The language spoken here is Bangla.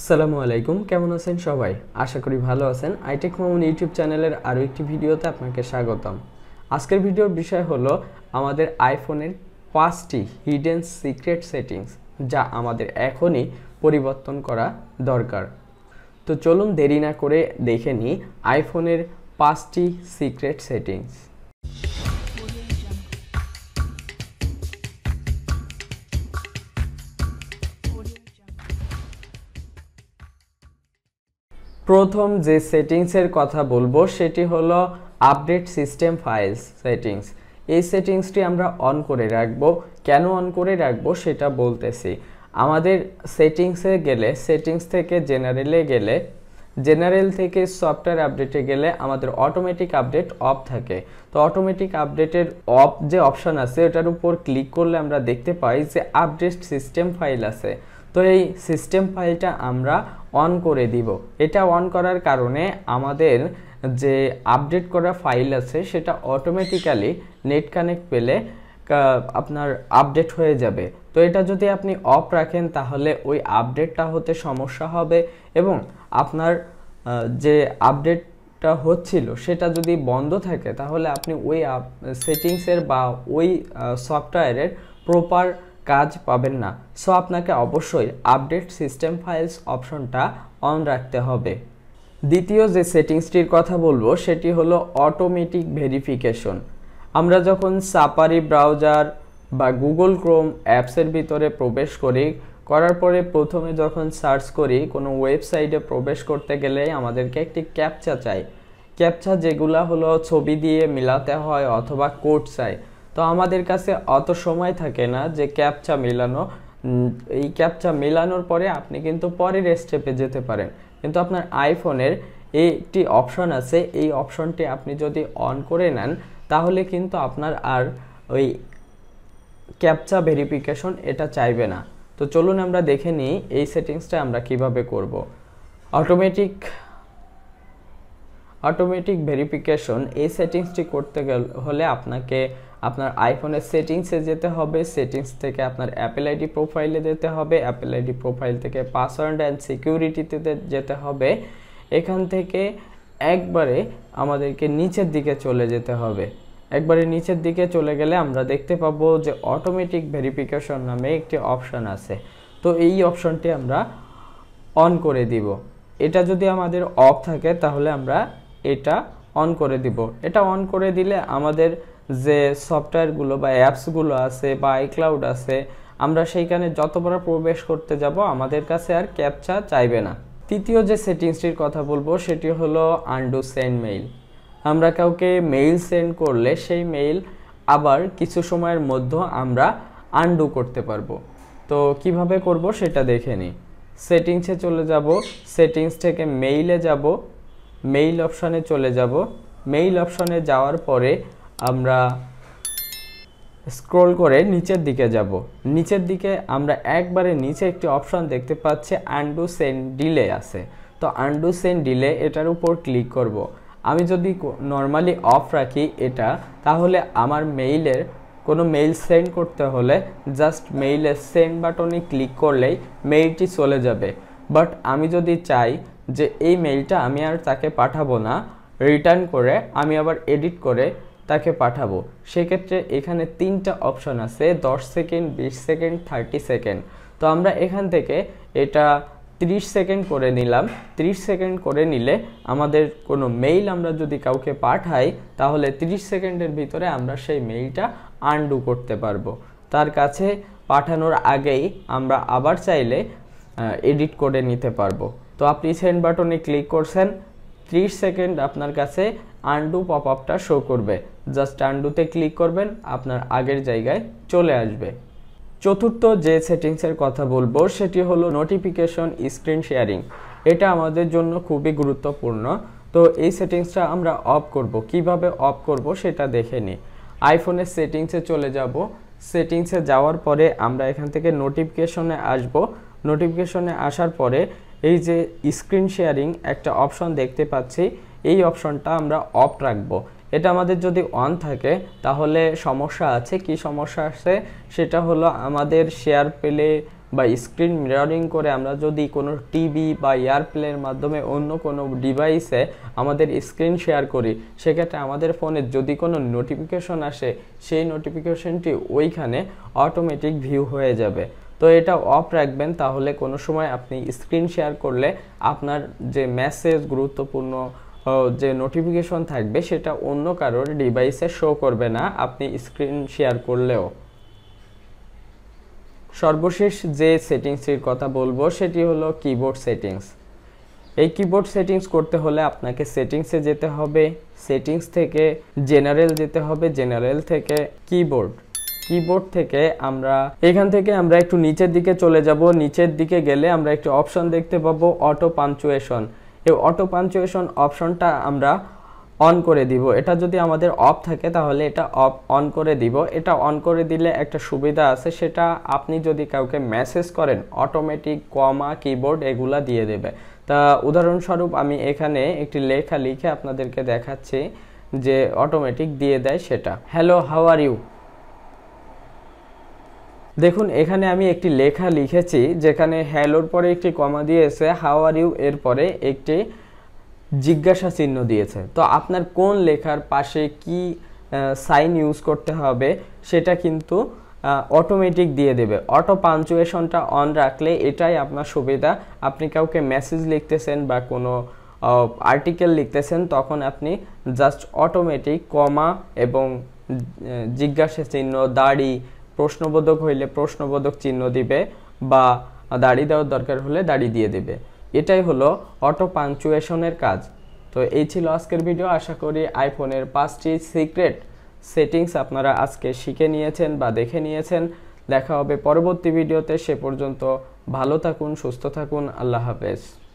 আসসালামু আলাইকুম কেমন আছেন সবাই আশা করি ভালো আছেন আইটেক মামুন ইউটিউব চ্যানেলের আরও একটি ভিডিওতে আপনাকে স্বাগতম আজকের ভিডিওর বিষয় হলো আমাদের আইফোনের পাঁচটি হিডেন সিক্রেট সেটিংস যা আমাদের এখনই পরিবর্তন করা দরকার তো চলুন দেরি না করে দেখে নিই আইফোনের পাঁচটি সিক্রেট সেটিংস প্রথম যে সেটিংসের কথা বলবো সেটি হলো আপডেট সিস্টেম ফাইলস সেটিংস এই সেটিংসটি আমরা অন করে রাখব কেন অন করে রাখবো সেটা বলতেছি আমাদের সেটিংসে গেলে সেটিংস থেকে জেনারেলে গেলে জেনারেল থেকে সফটওয়্যার আপডেটে গেলে আমাদের অটোমেটিক আপডেট অফ থাকে তো অটোমেটিক আপডেটের অফ যে অপশান আছে ওটার উপর ক্লিক করলে আমরা দেখতে পাই যে আপডেট সিস্টেম ফাইল আছে তো এই সিস্টেম ফাইলটা আমরা অন করে দিব এটা অন করার কারণে আমাদের যে আপডেট করা ফাইল আছে সেটা অটোমেটিক্যালি নেট কানেক্ট পেলে আপনার আপডেট হয়ে যাবে তো এটা যদি আপনি অফ রাখেন তাহলে ওই আপডেটটা হতে সমস্যা হবে এবং আপনার যে আপডেটটা হচ্ছিল সেটা যদি বন্ধ থাকে তাহলে আপনি ওই সেটিংসের বা ওই সফটওয়্যারের প্রপার কাজ পাবেন না সো আপনাকে অবশ্যই আপডেট সিস্টেম ফাইলস অপশনটা অন রাখতে হবে দ্বিতীয় যে সেটিংসটির কথা বলবো সেটি হলো অটোমেটিক ভেরিফিকেশন আমরা যখন সাপারি ব্রাউজার বা গুগল ক্রোম অ্যাপসের ভিতরে প্রবেশ করি করার পরে প্রথমে যখন সার্চ করি কোনো ওয়েবসাইটে প্রবেশ করতে গেলে আমাদেরকে একটি ক্যাপচা চাই ক্যাপচা যেগুলো হলো ছবি দিয়ে মিলাতে হয় অথবা কোড চাই তো আমাদের কাছে অত সময় থাকে না যে ক্যাপচা মেলানো এই ক্যাপচা মেলানোর পরে আপনি কিন্তু পরের স্টেপে যেতে পারেন কিন্তু আপনার আইফোনের এইটি অপশন আছে এই অপশনটি আপনি যদি অন করে নেন তাহলে কিন্তু আপনার আর ওই ক্যাপচা ভেরিফিকেশন এটা চাইবে না তো চলুন আমরা দেখে নিই এই সেটিংসটা আমরা কিভাবে করব অটোমেটিক অটোমেটিক ভেরিফিকেশন এই সেটিংসটি করতে গেলে হলে আপনাকে আপনার আইফোনের সেটিংসে যেতে হবে সেটিংস থেকে আপনার অ্যাপেল আইডি প্রোফাইলে যেতে হবে অ্যাপেল আইডি প্রোফাইল থেকে পাসওয়ার্ড অ্যান্ড সিকিউরিটিতে যেতে হবে এখান থেকে একবারে আমাদেরকে নিচের দিকে চলে যেতে হবে একবারে নিচের দিকে চলে গেলে আমরা দেখতে পাব যে অটোমেটিক ভেরিফিকেশন নামে একটি অপশান আছে তো এই অপশনটি আমরা অন করে দিব এটা যদি আমাদের অফ থাকে তাহলে আমরা এটা অন করে দিব এটা অন করে দিলে আমাদের যে সফটওয়্যারগুলো বা অ্যাপসগুলো আছে বা আইক্লাউড আছে আমরা সেইখানে যতবার প্রবেশ করতে যাব আমাদের কাছে আর ক্যাপচা চাইবে না তৃতীয় যে সেটিংসটির কথা বলবো সেটি হলো আন্ডু সেন্ড মেইল আমরা কাউকে মেইল সেন্ড করলে সেই মেইল আবার কিছু সময়ের মধ্যে আমরা আন্ডু করতে পারবো তো কিভাবে করব সেটা দেখে নিই সেটিংসে চলে যাব সেটিংস থেকে মেইলে যাব মেইল অপশানে চলে যাব মেইল অপশানে যাওয়ার পরে আমরা স্ক্রোল করে নিচের দিকে যাব নিচের দিকে আমরা একবারে নিচে একটি অপশন দেখতে পাচ্ছি আন্ডু সেন ডিলে আছে তো আন্ডু সেন ডিলে এটার উপর ক্লিক করব। আমি যদি নর্মালি অফ রাখি এটা তাহলে আমার মেইলের কোনো মেইল সেন্ড করতে হলে জাস্ট মেইলের সেন্ড বাটনে ক্লিক করলেই মেইলটি চলে যাবে বাট আমি যদি চাই যে এই মেইলটা আমি আর তাকে পাঠাবো না রিটার্ন করে আমি আবার এডিট করে তাকে পাঠাবো সেক্ষেত্রে এখানে তিনটা অপশন আছে 10 সেকেন্ড 20 সেকেন্ড 30 সেকেন্ড তো আমরা এখান থেকে এটা 30 সেকেন্ড করে নিলাম 30 সেকেন্ড করে নিলে আমাদের কোনো মেইল আমরা যদি কাউকে পাঠাই তাহলে 30 সেকেন্ডের ভিতরে আমরা সেই মেইলটা আনডু করতে পারবো তার কাছে পাঠানোর আগেই আমরা আবার চাইলে এডিট করে নিতে পারবো তো আপনি সেন্ড বাটনে ক্লিক করছেন 30 সেকেন্ড আপনার কাছে আনডু পপ আপটা শো করবে জাস্ট আন্ডুতে ক্লিক করবেন আপনার আগের জায়গায় চলে আসবে চতুর্থ যে সেটিংসের কথা বলবো সেটি হলো নোটিফিকেশন স্ক্রিন শেয়ারিং এটা আমাদের জন্য খুবই গুরুত্বপূর্ণ তো এই সেটিংসটা আমরা অফ করব কিভাবে অফ করব সেটা দেখে নিই আইফোনের সেটিংসে চলে যাব সেটিংসে যাওয়ার পরে আমরা এখান থেকে নোটিফিকেশনে আসব নোটিফিকেশনে আসার পরে এই যে স্ক্রিন শেয়ারিং একটা অপশন দেখতে পাচ্ছি এই অপশনটা আমরা অফ রাখবো এটা আমাদের যদি অন থাকে তাহলে সমস্যা আছে কি সমস্যা আছে সেটা হলো আমাদের শেয়ার পেলে বা স্ক্রিন মিরারিং করে আমরা যদি কোনো টিভি বা এয়ারপ্লের মাধ্যমে অন্য কোনো ডিভাইসে আমাদের স্ক্রিন শেয়ার করি সেক্ষেত্রে আমাদের ফোনে যদি কোনো নোটিফিকেশন আসে সেই নোটিফিকেশনটি ওইখানে অটোমেটিক ভিউ হয়ে যাবে তো এটা অফ রাখবেন তাহলে কোনো সময় আপনি স্ক্রিন শেয়ার করলে আপনার যে মেসেজ গুরুত্বপূর্ণ যে নোটিফিকেশন থাকবে সেটা অন্য কারোর ডিভাইসে শো করবে না আপনি স্ক্রিন শেয়ার করলেও সর্বশেষ যে সেটিংসটির কথা বলবো সেটি হলো কিবোর্ড সেটিংস এই কিবোর্ড সেটিংস করতে হলে আপনাকে সেটিংসে যেতে হবে সেটিংস থেকে জেনারেল যেতে হবে জেনারেল থেকে কিবোর্ড কিবোর্ড থেকে আমরা এখান থেকে আমরা একটু নিচের দিকে চলে যাব নিচের দিকে গেলে আমরা একটু অপশন দেখতে পাবো অটো পাঞ্চুয়েশন এই অটো পাঞ্চুয়েশন অপশনটা আমরা অন করে দিব এটা যদি আমাদের অফ থাকে তাহলে এটা অফ অন করে দিব এটা অন করে দিলে একটা সুবিধা আছে সেটা আপনি যদি কাউকে মেসেজ করেন অটোমেটিক কমা কিবোর্ড এগুলা দিয়ে দেবে তা উদাহরণস্বরূপ আমি এখানে একটি লেখা লিখে আপনাদেরকে দেখাচ্ছি যে অটোমেটিক দিয়ে দেয় সেটা হ্যালো হাউ আর ইউ দেখুন এখানে আমি একটি লেখা লিখেছি যেখানে হ্যালোর পরে একটি কমা দিয়েছে হাও আর ইউ এর পরে একটি জিজ্ঞাসা চিহ্ন দিয়েছে তো আপনার কোন লেখার পাশে কি সাইন ইউজ করতে হবে সেটা কিন্তু অটোমেটিক দিয়ে দেবে অটো পাঞ্চুয়েশনটা অন রাখলে এটাই আপনার সুবিধা আপনি কাউকে মেসেজ লিখতেছেন বা কোনো আর্টিকেল লিখতেছেন তখন আপনি জাস্ট অটোমেটিক কমা এবং জিজ্ঞাসা চিহ্ন দাড়ি প্রশ্নবোধক হইলে প্রশ্নবোধক চিহ্ন দিবে বা দাড়ি দেওয়ার দরকার হলে দাড়ি দিয়ে দিবে এটাই হলো অটো পাঞ্চুয়েশনের কাজ তো এই ছিল আজকের ভিডিও আশা করি আইফোনের পাঁচটি সিক্রেট সেটিংস আপনারা আজকে শিখে নিয়েছেন বা দেখে নিয়েছেন দেখা হবে পরবর্তী ভিডিওতে সে পর্যন্ত ভালো থাকুন সুস্থ থাকুন আল্লাহ হাফেজ